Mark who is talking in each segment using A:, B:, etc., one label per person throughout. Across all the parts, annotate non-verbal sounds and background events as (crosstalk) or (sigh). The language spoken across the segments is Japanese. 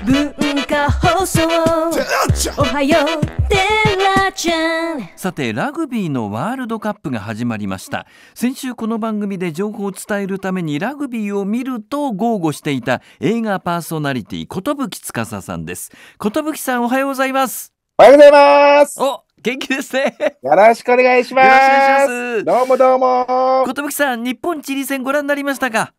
A: 文化放送おはようテラちゃんさてラグビーのワールドカップが始まりました先週この番組で情報を伝えるためにラグビーを見ると豪語していた映画パーソナリティ寿司さんです寿さんおはようございますおはようございますお元気ですね。よろしくお願いします。どうもどうも。ことぶきさん、日本チリ戦ご覧になりましたか。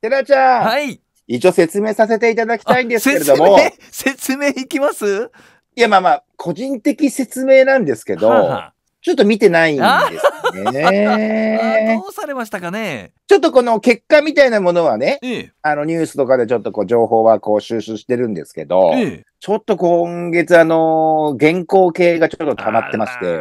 A: てなちゃん。はい。
B: 一応説明させていただきたいんですけれども。説明、説明いきますいや、まあまあ、個人的説明なんですけど、はは
A: ちょっと見てないんですね。(laughs) どうされましたかね
B: ちょっとこの結果みたいなものはね、ええ、あのニュースとかでちょっとこう情報はこう収集してるんですけど、え、ちょっと今月あのー、原稿系がちょっと溜まってまして、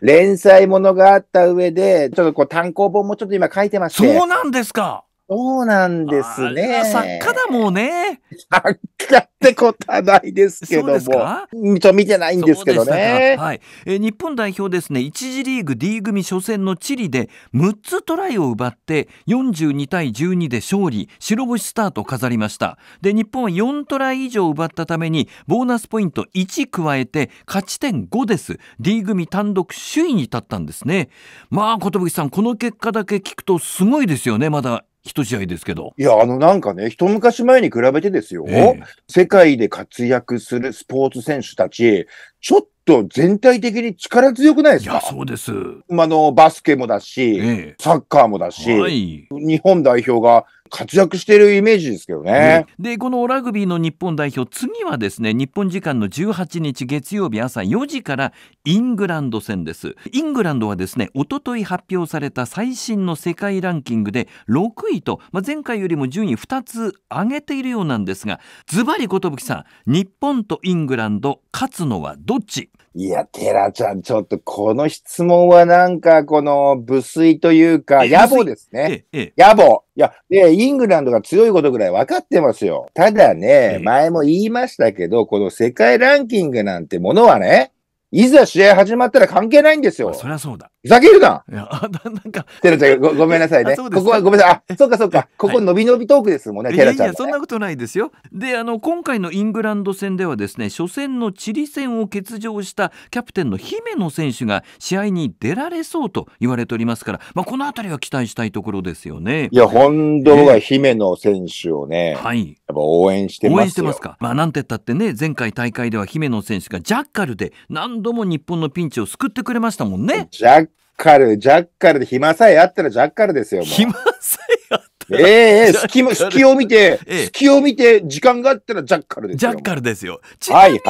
B: 連載ものがあった上で、ちょっとこう単行本もちょっと今書いてまして。そう
A: なんですかそうなんですね。作家だもんね。作家ってことはないですけども。そう
B: 見てないんですけどね。はい、
A: えー、日本代表ですね、1次リーグ D 組初戦のチリで6つトライを奪って42対12で勝利、白星スタートを飾りました。で、日本は4トライ以上奪ったためにボーナスポイント1加えて勝ち点5です。D 組単独首位に立ったんですね。まあ、小峠さん、この結果だけ聞くとすごいですよね、まだ。一試合ですけど。
B: いや、あの、なんかね、一昔前に比べてですよ、ええ、世界で活躍するスポーツ選手たち、ちょっ全体的に力強くないですかいや、そうです。あの、バスケもだし、ええ、サッカーもだし、はい、日本代表が活躍しているイメージですけどね、
A: でこのラグビーの日本代表次はですね日本時間の18日月曜日朝4時からイングランド戦ですイングランドはですねおととい発表された最新の世界ランキングで6位と、まあ、前回よりも順位2つ上げているようなんですがズバリ寿さん日本とイングランド勝つのはどっちい
B: や、テラちゃん、ちょっとこの質問はなんか、この、無粋というか、野暮ですね。野暮。いや、で、イングランドが強いことぐらい分かってますよ。ただね、前も言いましたけど、この世界ランキングなんてものはね、いざ試合始まったら関係ないんですよ。そりゃそうだ。ふざけるな。いや、あなんか。テラちゃんご、ごめんなさいね。ここはごめんなさい。あ、そうかそうか。ここ、伸び伸びトークですもんね、はい、テラちゃん、ね、いやいや、
A: そんなことないですよ。で、あの、今回のイングランド戦ではですね、初戦のチリ戦を欠場したキャプテンの姫野選手が試合に出られそうと言われておりますから、まあ、このあたりは期待したいところですよね。
B: いや、本当は姫野選手をね、はい。やっぱ応援してます応援してますか。
A: まあ、なんて言ったってね、前回大会では姫野選手がジャッカルで、何度も日本のピンチを救ってくれましたもんね。
B: ジャッカル、ジャッカルで暇さえあったらジャッカルですよ。暇さえあったら。ええー、隙も、隙を見て、
A: ええ、隙を見て、時間があったらジャッカルですよ。ジャッカルですよ。ちなみに、寿、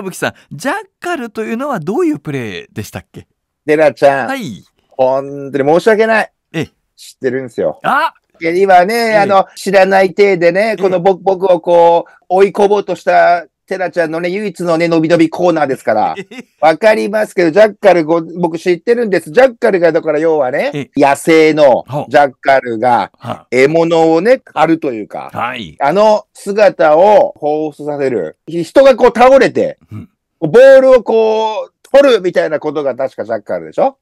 A: はい、さん、ジャッカルというのはどういうプレーでしたっけデラちゃん。はい。本当に申し訳ない。ええ。知ってるんで
B: すよ。あ今ね、ええ、あの、知らない体でね、この僕、僕をこう、追い込もうとしたテラちゃんのね、唯一のね、伸び伸びコーナーですから。(laughs) わかりますけど、ジャッカルご、僕知ってるんです。ジャッカルが、だから要はね、野生のジャッカルが、獲物をね、狩るというか、はい、あの姿を彷彿させる。人がこう倒れて、ボールをこう、取るみたいなことが確かジャッカルでしょ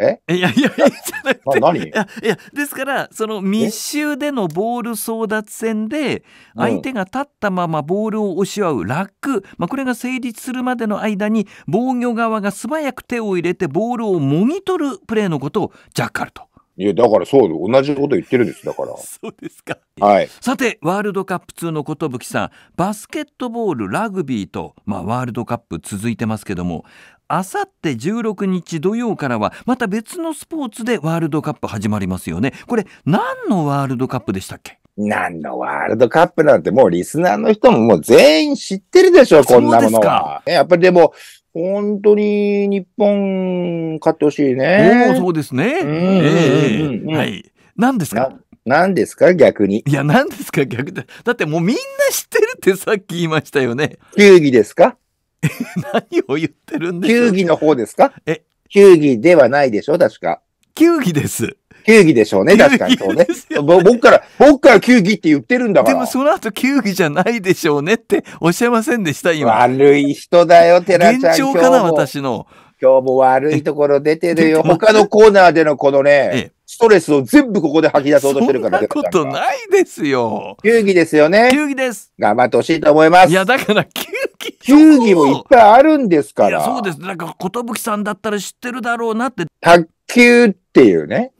B: えいやいや、いや、何い
A: や、ですから、その密集でのボール争奪戦で、相手が立ったままボールを押し合うラック、まあ、これが成立するまでの間に、防御側が素早く手を入れてボールをもぎ取るプレーのことをジャッカルと。
B: いや、だからそう、同じこと言ってるんです、だから。そうです
A: か。はい。さて、ワールドカップ2の寿さん、バスケットボール、ラグビーと、まあ、ワールドカップ続いてますけども、あさって16日土曜からはまた別のスポーツでワールドカップ始まりますよね。これ何のワールドカップでしたっけ
B: 何のワールドカップなんてもうリスナーの人ももう全員知ってるでしょ、こんなものは。
A: やっぱりでも、本当に
B: 日本勝ってほしいね。そ
A: うですね。うんはい。何ですか何ですか逆に。いや、何ですか逆だ。だってもうみんな知ってるってさっき言いましたよね。
B: 球技ですか (laughs) 何を言ってるんですか球技の方ですかえ球技ではないでしょ確か。球技です。球技でしょうね、確かにそうね。ね僕から、僕から球技って言ってるんだから。でも
A: その後球技じゃない
B: でしょうねっておっしゃいませんでした、今。悪い人だよ、寺ちゃん。現状かな、私の。今日も悪いところ出てるよ。他のコーナーでのこのね、ストレスを全部ここで吐き出そうとしてるから。そんなこと
A: ないですよ。
B: 球技ですよね。球技です。頑張ってほしいと思います。いや、だから球技。球技もいっぱいあるんですから。いや、そう
A: です。なんか、寿さんだったら知ってるだろうなって。
B: 卓球っていうね。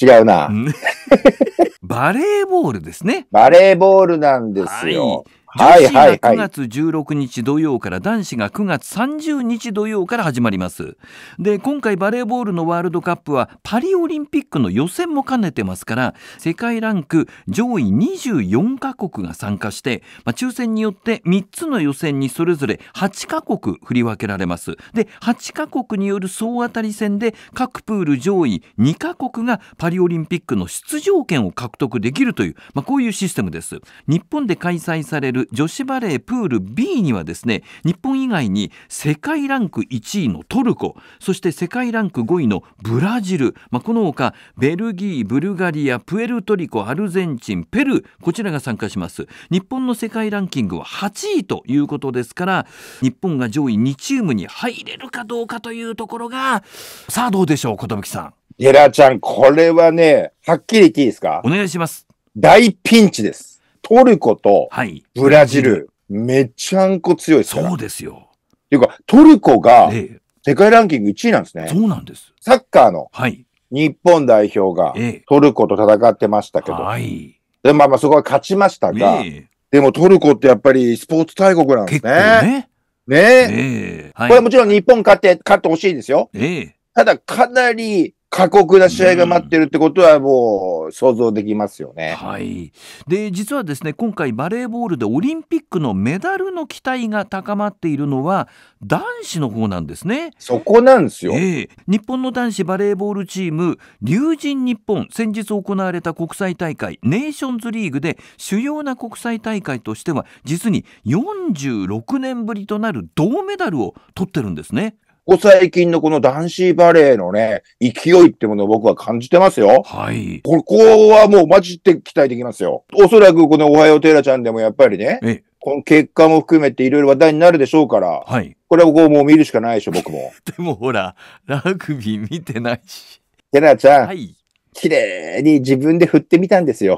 B: 違うな。(laughs) バレーボールですね。バレーボールなんですよ。はい女子が9月
A: 16日土曜から男子が9月30日土曜から始まりますで今回バレーボールのワールドカップはパリオリンピックの予選も兼ねてますから世界ランク上位24カ国が参加して、まあ、抽選によって3つの予選にそれぞれ8カ国振り分けられますで8カ国による総当たり戦で各プール上位2カ国がパリオリンピックの出場権を獲得できるという、まあ、こういうシステムです日本で開催されるる女子バレープール B にはですね日本以外に世界ランク1位のトルコそして世界ランク5位のブラジル、まあ、このほかベルギーブルガリアプエルトリコアルゼンチンペルーこちらが参加します日本の世界ランキングは8位ということですから日本が上位2チームに入れるかどうかというところがさあどうでしょう寿さん。ゲラちゃんこれは
B: ねはっきり言っていいですかお願いします。大ピンチです。トルコと、ブラジル、めっちゃんこ強いですそうですよ。っていうか、トルコが、世界ランキング1位なんですね。そうなんです。サッカーの、日本代表が、トルコと戦ってましたけど、はい、でまあまあそこは勝ちましたが、でもトルコってやっぱりスポーツ大国なんですね。ねえ、ねはい。これもちろん日本
A: 勝って、勝ってほしいですよ。
B: え、ただかなり過酷な試合が待ってるってことはもう想像できますよね。うん、はい。
A: で、実はですね、今回バレーボールでオリンピックのメダルの期待が高まっているのは男子の方なんですね。そこなんですよ。えー、日本の男子バレーボールチーム、龍神日本、先日行われた国際大会、ネーションズリーグで主要な国際大会としては実に46年ぶりとなる銅メダルを取ってるんです
B: ね。ここ最近のこの男子バレーのね、勢いってものを僕は感じてますよ。はい。ここはもうマジで期待できますよ。おそらくこのおはようテイラちゃんでもやっぱりね、この結果も含めていろいろ話題になるでしょうから、はい。これはこうもう見るしかないでしょ、僕も。(laughs)
A: でもほら、ラグビー見てないし。テラちゃん、はい。綺
B: 麗に自分で振ってみたんですよ。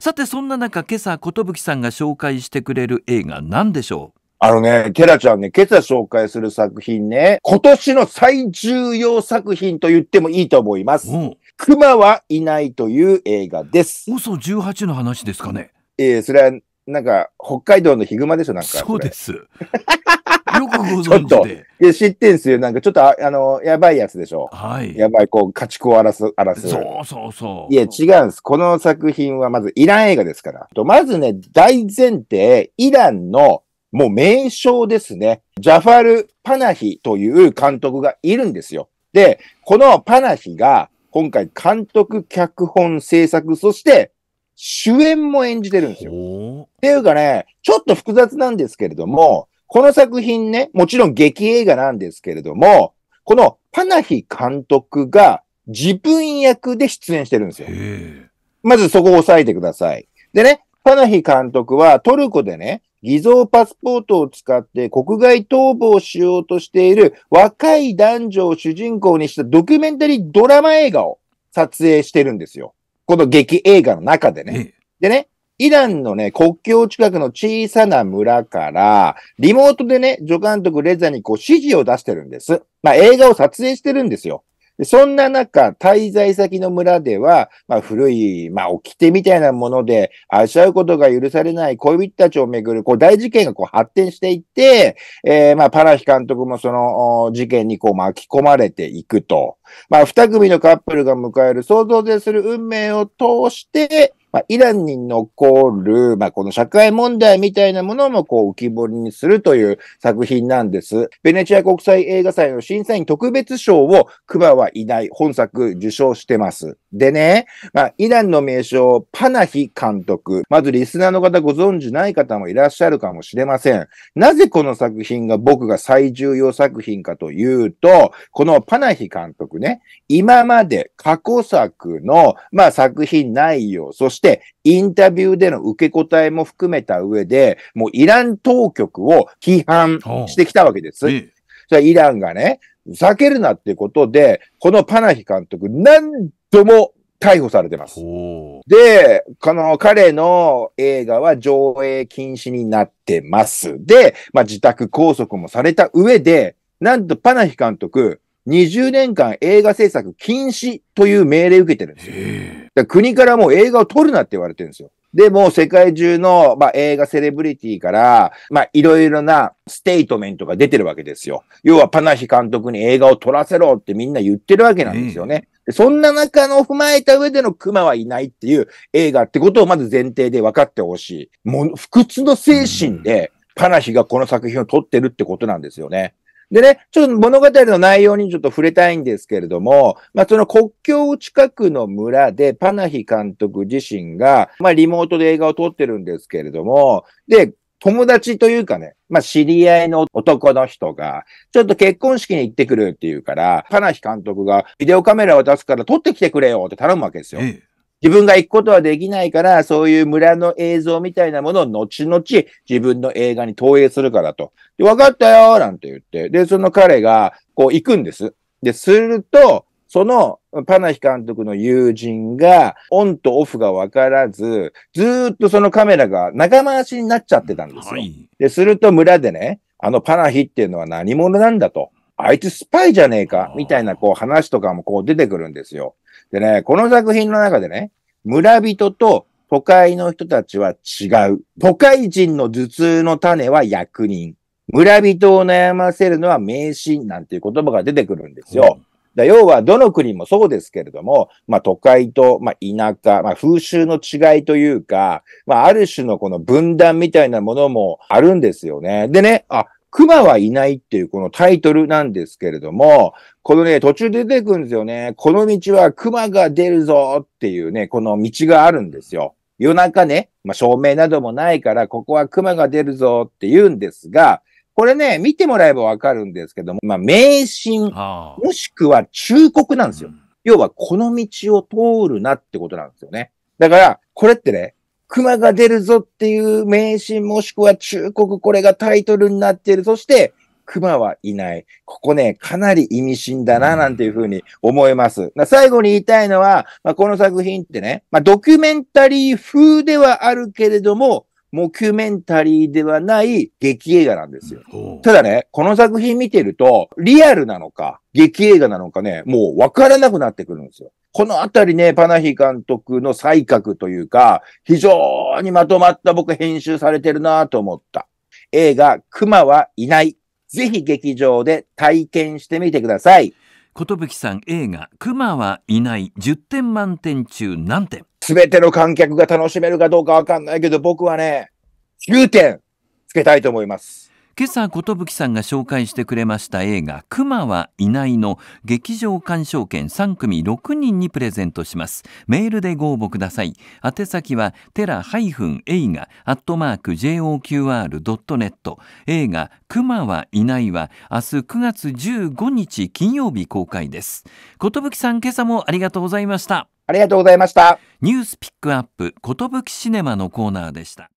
A: さて、そんな中、今朝、寿さんが紹介してくれる映画、何でしょうあのね、テラち
B: ゃんね、今朝紹介する作品ね、今年の最重要作品と言ってもいいと思います。うん、熊はいないという映画です。嘘18の話ですかねええー、それは、なんか、北海道のヒグマでしょ、なんかそ。そう
A: です。(laughs) よくご存知で。
B: いや、知ってんすよ。なんか、ちょっとあ、あの、やばいやつでしょ。はい。やばい、こう、家畜を荒らす、荒らす。そう
A: そうそう。
B: いや、違うんです。この作品は、まず、イラン映画ですから。とまずね、大前提、イランのもう名称ですね。ジャファル・パナヒという監督がいるんですよ。で、このパナヒが今回監督、脚本、制作、そして主演も演じてるんですよ。っていうかね、ちょっと複雑なんですけれども、この作品ね、もちろん劇映画なんですけれども、このパナヒ監督が自分役で出演してるんですよ。まずそこを押さえてください。でね、パナヒ監督はトルコでね、偽造パスポートを使って国外逃亡しようとしている若い男女を主人公にしたドキュメンタリードラマ映画を撮影してるんですよ。この劇映画の中でね。でね、イランのね、国境近くの小さな村から、リモートでね、助監督レザにこう指示を出してるんです。まあ映画を撮影してるんですよ。そんな中、滞在先の村では、まあ、古い、まあ、掟みたいなもので、愛し合うことが許されない恋人たちをめぐる、こう、大事件がこう発展していって、えー、まあ、パラヒ監督もその事件にこう巻き込まれていくと。まあ、二組のカップルが迎える想像でする運命を通して、まあ、イランに残る、まあ、この社会問題みたいなものもこう浮き彫りにするという作品なんです。ベネチア国際映画祭の審査員特別賞をバはいない本作受賞してます。でね、まあ、イランの名称、パナヒ監督。まずリスナーの方ご存知ない方もいらっしゃるかもしれません。なぜこの作品が僕が最重要作品かというと、このパナヒ監督ね、今まで過去作の、まあ、作品内容、そしてインタビューでの受け答えも含めた上で、もうイラン当局を批判してきたわけです。イランがね、ふざけるなっていうことで、このパナヒ監督、何度も逮捕されてます。で、この彼の映画は上映禁止になってます。で、まあ、自宅拘束もされた上で、なんとパナヒ監督、20年間映画制作禁止という命令を受けてるんで
A: す
B: よ。国からもう映画を撮るなって言われてるんですよ。でも世界中の、まあ、映画セレブリティから、まあ、いろいろなステートメントが出てるわけですよ。要はパナヒ監督に映画を撮らせろってみんな言ってるわけなんですよね。うん、そんな中の踏まえた上でのクマはいないっていう映画ってことをまず前提で分かってほしい。もう不屈の精神で、パナヒがこの作品を撮ってるってことなんですよね。でね、ちょっと物語の内容にちょっと触れたいんですけれども、まあ、その国境近くの村でパナヒ監督自身が、まあ、リモートで映画を撮ってるんですけれども、で、友達というかね、まあ、知り合いの男の人が、ちょっと結婚式に行ってくるっていうから、パナヒ監督がビデオカメラを出すから撮ってきてくれよって頼むわけですよ。ええ自分が行くことはできないから、そういう村の映像みたいなものを後々自分の映画に投影するからと。で、わかったよなんて言って。で、その彼が、こう行くんです。で、すると、その、パナヒ監督の友人が、オンとオフがわからず、ずっとそのカメラが仲回しになっちゃってたんですよ。はい、で、すると村でね、あのパナヒっていうのは何者なんだと。あいつスパイじゃねえかみたいなこう話とかもこう出てくるんですよ。でね、この作品の中でね、村人と都会の人たちは違う。都会人の頭痛の種は役人。村人を悩ませるのは迷信なんていう言葉が出てくるんですよ。うんだ要は、どの国もそうですけれども、まあ、都会と、まあ、田舎、まあ、風習の違いというか、まあ、ある種のこの分断みたいなものもあるんですよね。でね、あ、熊はいないっていうこのタイトルなんですけれども、このね、途中出てくるんですよね。この道は熊が出るぞっていうね、この道があるんですよ。夜中ね、まあ、照明などもないから、ここは熊が出るぞって言うんですが、これね、見てもらえばわかるんですけども、まあ、迷信、もしくは忠告なんですよ。要は、この道を通るなってことなんですよね。だから、これってね、熊が出るぞっていう名シもしくは忠告、これがタイトルになっている。そして、熊はいない。ここね、かなり意味深だな、なんていうふうに思います。最後に言いたいのは、まあ、この作品ってね、まあ、ドキュメンタリー風ではあるけれども、モキュメンタリーではない劇映画なんですよ。ただね、この作品見てると、リアルなのか、劇映画なのかね、もうわからなくなってくるんですよ。このあたりね、パナヒ監督の才覚というか、非常にまとまった僕編集されてるなと思った。映画、熊はいない。ぜひ劇場で体験してみてください。
A: きさん映画「熊はいない」10点満点中何点べての観客が楽しめるかどうかわ
B: かんないけど僕はね9点つけたいと思います。
A: 今朝ことぶきさんが紹介してくれました映画「熊はいない」の劇場鑑賞券3組6人にプレゼントしますメールでご応募ください宛先はテラ映画アットマーク JOQR.net 映画「熊はいない」は明日9月15日金曜日公開ですことぶきさん今朝もありがとうございましたありがとうございましたニュースピックアップことぶきシネマのコーナーでした